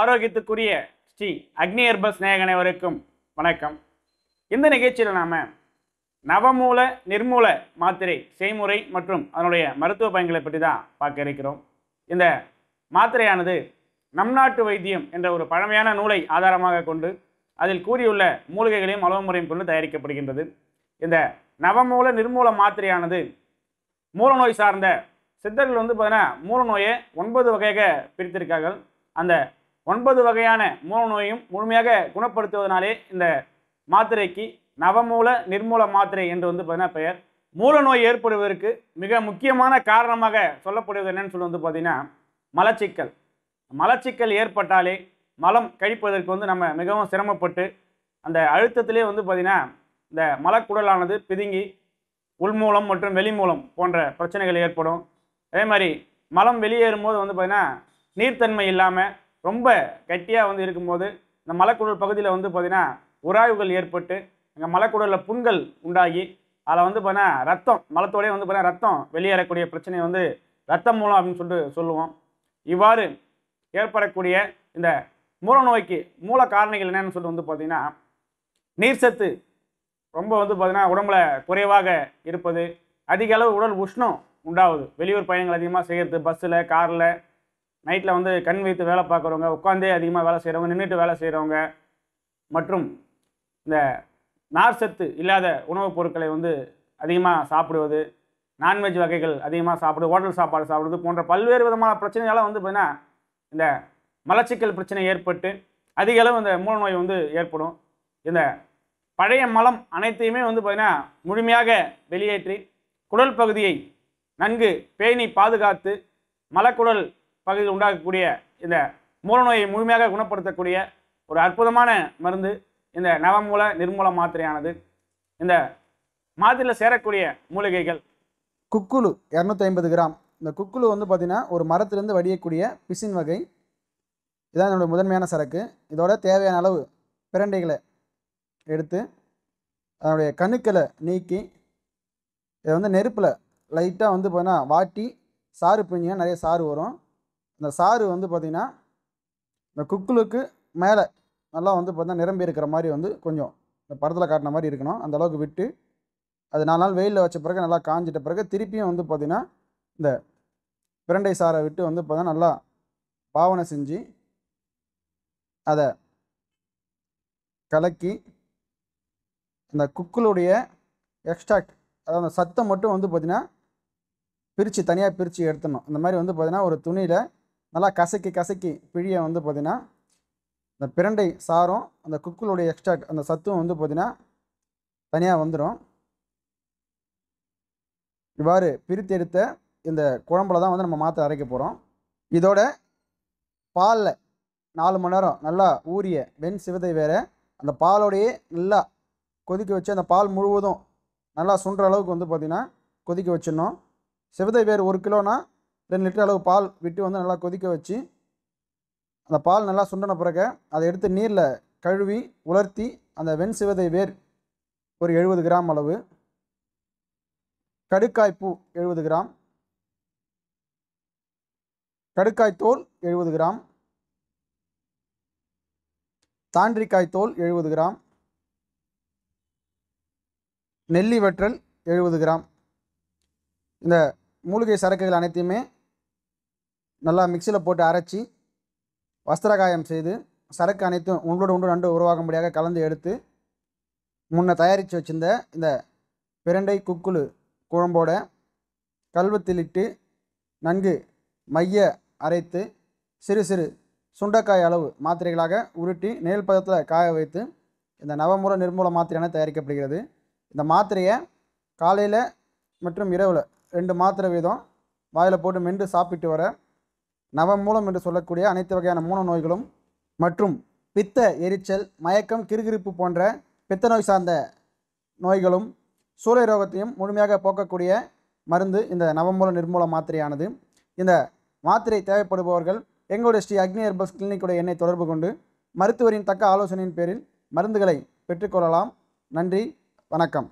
ஆரோக்கியத்துக்குரிய ஸ்ரீ அக்னி ஸ்நேகனை வரைக்கும் வணக்கம் இந்த நிகழ்ச்சியில் நாம் நவமூல நிர்மூல மாத்திரை செய்முறை மற்றும் அதனுடைய மருத்துவ பயன்களை பற்றி தான் பார்க்க இருக்கிறோம் இந்த மாத்திரையானது நம் நாட்டு வைத்தியம் என்ற ஒரு பழமையான நூலை ஆதாரமாக கொண்டு அதில் கூறியுள்ள மூலிகைகளையும் அளவு முறையும் கொண்டு தயாரிக்கப்படுகின்றது இந்த நவமூல நிர்மூல மாத்திரையானது மூல நோய் சார்ந்த சித்தர்கள் வந்து பார்த்தீங்கன்னா மூல நோயை ஒன்பது வகையாக பிரித்திருக்கார்கள் அந்த ஒன்பது வகையான மூல நோயும் முழுமையாக குணப்படுத்துவதனாலே இந்த மாத்திரைக்கு நவமூல நிர்மூல மாத்திரை என்று வந்து பார்த்தீங்கன்னா பெயர் மூல நோய் ஏற்படுவதற்கு மிக முக்கியமான காரணமாக சொல்லப்படுவது என்னன்னு சொல்லி வந்து பார்த்தீங்கன்னா மலச்சிக்கல் மலச்சிக்கல் ஏற்பட்டாலே மலம் கழிப்பதற்கு வந்து நம்ம மிகவும் சிரமப்பட்டு அந்த அழுத்தத்திலே வந்து பார்த்திங்கன்னா இந்த மலக்குடலானது பிதுங்கி உள்மூலம் மற்றும் வெளிமூலம் போன்ற பிரச்சனைகள் ஏற்படும் அதே மாதிரி மலம் வெளியேறும் போது வந்து பார்த்திங்கன்னா நீர்த்தன்மை இல்லாமல் ரொம்ப கட்டியாக வந்து இருக்கும்போது இந்த மலைக்குடல் பகுதியில் வந்து பார்த்திங்கன்னா உராய்வுகள் ஏற்பட்டு அங்கே மலைக்குடலில் புண்கள் உண்டாகி அதில் வந்து பார்த்தீங்கன்னா ரத்தம் மலத்தோடையே வந்து பார்த்தீங்கன்னா ரத்தம் வெளியேறக்கூடிய பிரச்சனை வந்து ரத்தம் மூலம் அப்படின்னு சொல்லிட்டு சொல்லுவோம் இவ்வாறு ஏற்படக்கூடிய இந்த மூல நோய்க்கு மூல காரணிகள் என்னென்னு சொல்லிட்டு வந்து பார்த்திங்கன்னா நீர் சத்து ரொம்ப வந்து பார்த்திங்கன்னா உடம்புல குறைவாக இருப்பது அதிக அளவு உடல் உஷ்ணம் உண்டாகுது வெளியூர் பயணங்கள் அதிகமாக செய்கிறது பஸ்ஸில் காரில் நைட்டில் வந்து கண் வைத்து வேலை பார்க்குறவங்க உட்காந்தே அதிகமாக வேலை செய்கிறவங்க நின்றுட்டு வேலை செய்கிறவங்க மற்றும் இந்த நார்ச்சத்து இல்லாத உணவுப் பொருட்களை வந்து அதிகமாக சாப்பிடுவது நான்வெஜ் வகைகள் அதிகமாக சாப்பிடு ஹோட்டல் சாப்பாடு சாப்பிடுவது போன்ற பல்வேறு விதமான பிரச்சனைகளால் வந்து பார்த்திங்கன்னா இந்த மலச்சிக்கல் பிரச்சனை ஏற்பட்டு அதிக அளவு இந்த மூல நோய் வந்து ஏற்படும் இந்த பழைய மலம் அனைத்தையுமே வந்து பார்த்திங்கன்னா முழுமையாக வெளியேற்றி குடல் பகுதியை நன்கு பேணி பாதுகாத்து மலக்குடல் பகுதியில் உண்டாகக்கூடிய இந்த மூல நோயை முழுமையாக குணப்படுத்தக்கூடிய ஒரு அற்புதமான மருந்து இந்த நவமூல நிர்மூல மாத்திரையானது இந்த மாத்திரையில் சேரக்கூடிய மூலிகைகள் குக்குலு இரநூத்தி ஐம்பது கிராம் இந்த குக்குழு வந்து பார்த்திங்கன்னா ஒரு மரத்திலிருந்து வடியக்கூடிய பிசின் வகை இதான் என்னுடைய முதன்மையான சரக்கு இதோட தேவையான அளவு பிரண்டைகளை எடுத்து அதனுடைய கணுக்களை நீக்கி இதை வந்து நெருப்பில் லைட்டாக வந்து பார்த்தீங்கன்னா வாட்டி சாறு பிஞ்சிங்கன்னா நிறைய சாறு வரும் இந்த சாறு வந்து பார்த்திங்கன்னா இந்த குக்குளுக்கு மேலே நல்லா வந்து பார்த்திங்கன்னா நிரம்பி இருக்கிற மாதிரி வந்து கொஞ்சம் இந்த படத்தில் காட்டின மாதிரி இருக்கணும் அந்த அளவுக்கு விட்டு அது நாலு நாள் வெயிலில் வச்ச பிறகு நல்லா காஞ்சிட்ட பிறகு திருப்பியும் வந்து பார்த்திங்கன்னா இந்த பிரண்டை சாரை விட்டு வந்து பார்த்திங்கன்னா நல்லா பாவனை செஞ்சு அதை கலக்கி அந்த குக்களுடைய எக்ஸ்ட்ராக்ட் அதாவது அந்த சத்தம் மட்டும் வந்து பார்த்திங்கன்னா பிரித்து தனியாக பிரித்து எடுத்துடணும் இந்த மாதிரி வந்து பார்த்திங்கன்னா ஒரு துணியில் நல்லா கசக்கி கசக்கி பிழிய வந்து பார்த்திங்கன்னா இந்த பிரண்டை சாரும் அந்த குக்களுடைய எக்ஸ்ட்ராக்ட் அந்த சத்தும் வந்து பார்த்திங்கன்னா தனியாக வந்துடும் இவ்வாறு பிரித்து எடுத்த இந்த குழம்புல தான் வந்து நம்ம மாற்ற அரைக்க போகிறோம் இதோட பாலில் நாலு மணி நேரம் நல்லா ஊறிய வெண் சிவதை வேறு அந்த பாலோடையே நல்லா கொதிக்க வச்சு அந்த பால் முழுவதும் நல்லா சுன்ற அளவுக்கு வந்து பார்த்திங்கன்னா கொதிக்க வச்சிடணும் சிவதை வேர் ஒரு கிலோனா ரெண்டு லிட்டர் அளவு பால் விட்டு வந்து நல்லா கொதிக்க வச்சு அந்த பால் நல்லா சுண்டன பிறகு அதை எடுத்து நீரில் கழுவி உலர்த்தி அந்த வெண் சிவதை வேர் ஒரு எழுபது கிராம் அளவு கடுக்காய் பூ எழுபது கிராம் கடுக்காய் தோல் எழுபது கிராம் தாண்டிக்காய் தோல் எழுபது கிராம் நெல்லி வற்றல் எழுபது கிராம் இந்த மூலிகை சரக்குகள் அனைத்தையுமே நல்லா மிக்சியில் போட்டு அரைச்சி வஸ்திரகாயம் செய்து சரக்கு அனைத்தும் உங்களோட ஒன்று நண்டு உருவாகும்படியாக கலந்து எடுத்து முன்ன தயாரித்து வச்சுருந்த இந்த பிரண்டை குக்குழு குழம்போட கல்வத்திலிட்டு நன்கு மைய அரைத்து சிறு சிறு சுண்டக்காய் அளவு மாத்திரைகளாக உருட்டி நெல் பதத்தில் காய வைத்து இந்த நவமுறை நிர்மூல மாத்திரையான தயாரிக்கப்படுகிறது இந்த மாத்திரையை காலையில் மற்றும் இரவில் ரெண்டு மாத்திரை வீதம் வாயில் போட்டு மென்று சாப்பிட்டு வர நவமூலம் என்று சொல்லக்கூடிய அனைத்து வகையான மூல நோய்களும் மற்றும் பித்த எரிச்சல் மயக்கம் கிருகிருப்பு போன்ற பித்த நோய் சார்ந்த நோய்களும் சூளை ரோகத்தையும் முழுமையாக போக்கக்கூடிய மருந்து இந்த நவமூல நிர்மூல மாத்திரையானது இந்த மாத்திரை தேவைப்படுபவர்கள் எங்களுடைய ஸ்ரீ அக்னி ஹெர்பல்ஸ் கிளினிக்குடைய எண்ணெய் தொடர்பு கொண்டு மருத்துவரின் தக்க ஆலோசனையின் பேரில் மருந்துகளை பெற்றுக்கொள்ளலாம் நன்றி வணக்கம்